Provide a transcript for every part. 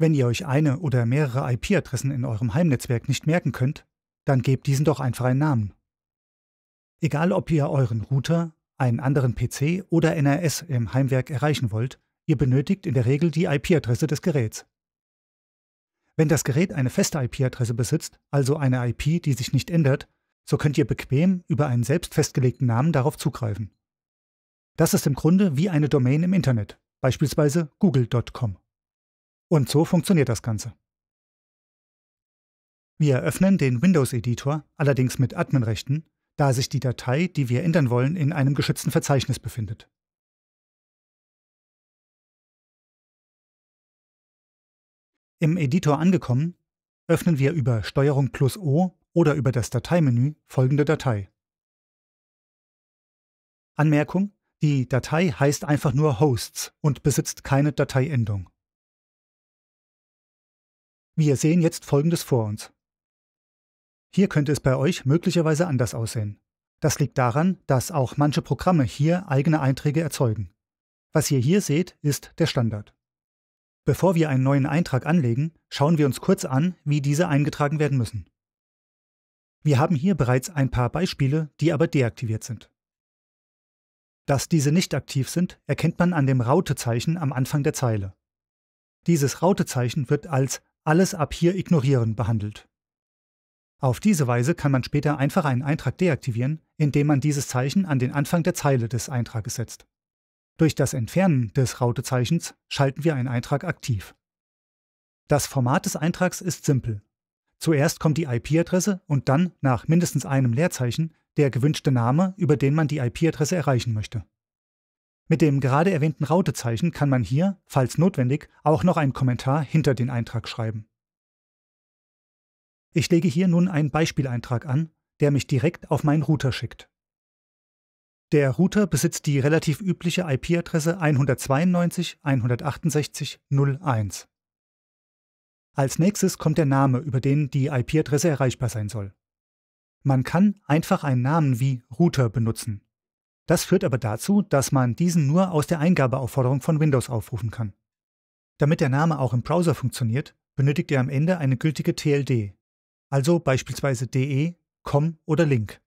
Wenn ihr euch eine oder mehrere IP-Adressen in eurem Heimnetzwerk nicht merken könnt, dann gebt diesen doch einfach einen Namen. Egal ob ihr euren Router, einen anderen PC oder NRS im Heimwerk erreichen wollt, ihr benötigt in der Regel die IP-Adresse des Geräts. Wenn das Gerät eine feste IP-Adresse besitzt, also eine IP, die sich nicht ändert, so könnt ihr bequem über einen selbst festgelegten Namen darauf zugreifen. Das ist im Grunde wie eine Domain im Internet, beispielsweise google.com. Und so funktioniert das Ganze. Wir öffnen den Windows-Editor, allerdings mit Adminrechten, da sich die Datei, die wir ändern wollen, in einem geschützten Verzeichnis befindet. Im Editor angekommen, öffnen wir über Steuerung plus O oder über das Dateimenü folgende Datei. Anmerkung, die Datei heißt einfach nur Hosts und besitzt keine Dateiendung. Wir sehen jetzt Folgendes vor uns. Hier könnte es bei euch möglicherweise anders aussehen. Das liegt daran, dass auch manche Programme hier eigene Einträge erzeugen. Was ihr hier seht, ist der Standard. Bevor wir einen neuen Eintrag anlegen, schauen wir uns kurz an, wie diese eingetragen werden müssen. Wir haben hier bereits ein paar Beispiele, die aber deaktiviert sind. Dass diese nicht aktiv sind, erkennt man an dem Rautezeichen am Anfang der Zeile. Dieses Rautezeichen wird als alles ab hier ignorieren behandelt. Auf diese Weise kann man später einfach einen Eintrag deaktivieren, indem man dieses Zeichen an den Anfang der Zeile des Eintrages setzt. Durch das Entfernen des Rautezeichens schalten wir einen Eintrag aktiv. Das Format des Eintrags ist simpel. Zuerst kommt die IP-Adresse und dann, nach mindestens einem Leerzeichen, der gewünschte Name, über den man die IP-Adresse erreichen möchte. Mit dem gerade erwähnten Rautezeichen kann man hier, falls notwendig, auch noch einen Kommentar hinter den Eintrag schreiben. Ich lege hier nun einen Beispieleintrag an, der mich direkt auf meinen Router schickt. Der Router besitzt die relativ übliche IP-Adresse 192.168.0.1. Als nächstes kommt der Name, über den die IP-Adresse erreichbar sein soll. Man kann einfach einen Namen wie Router benutzen. Das führt aber dazu, dass man diesen nur aus der Eingabeaufforderung von Windows aufrufen kann. Damit der Name auch im Browser funktioniert, benötigt ihr am Ende eine gültige TLD, also beispielsweise DE, COM oder Link.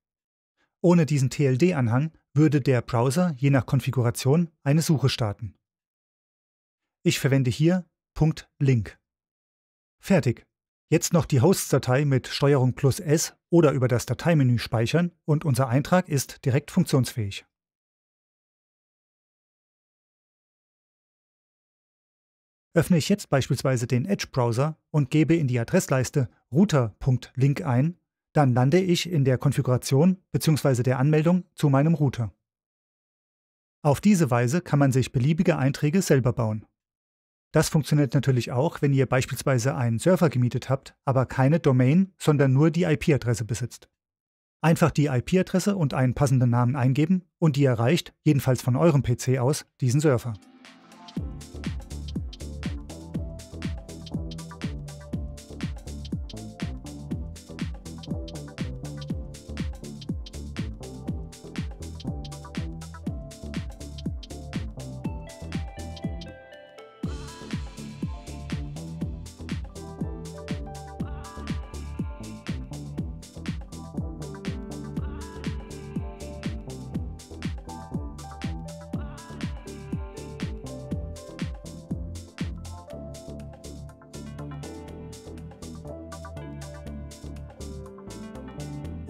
Ohne diesen TLD-Anhang würde der Browser je nach Konfiguration eine Suche starten. Ich verwende hier .link. Fertig. Jetzt noch die Hosts-Datei mit Steuerung plus S oder über das Dateimenü speichern und unser Eintrag ist direkt funktionsfähig. Öffne ich jetzt beispielsweise den Edge-Browser und gebe in die Adressleiste router.link ein, dann lande ich in der Konfiguration bzw. der Anmeldung zu meinem Router. Auf diese Weise kann man sich beliebige Einträge selber bauen. Das funktioniert natürlich auch, wenn ihr beispielsweise einen Server gemietet habt, aber keine Domain, sondern nur die IP-Adresse besitzt. Einfach die IP-Adresse und einen passenden Namen eingeben und die erreicht, jedenfalls von eurem PC aus, diesen Server.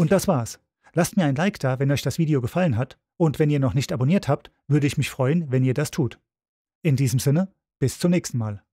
Und das war's. Lasst mir ein Like da, wenn euch das Video gefallen hat und wenn ihr noch nicht abonniert habt, würde ich mich freuen, wenn ihr das tut. In diesem Sinne, bis zum nächsten Mal.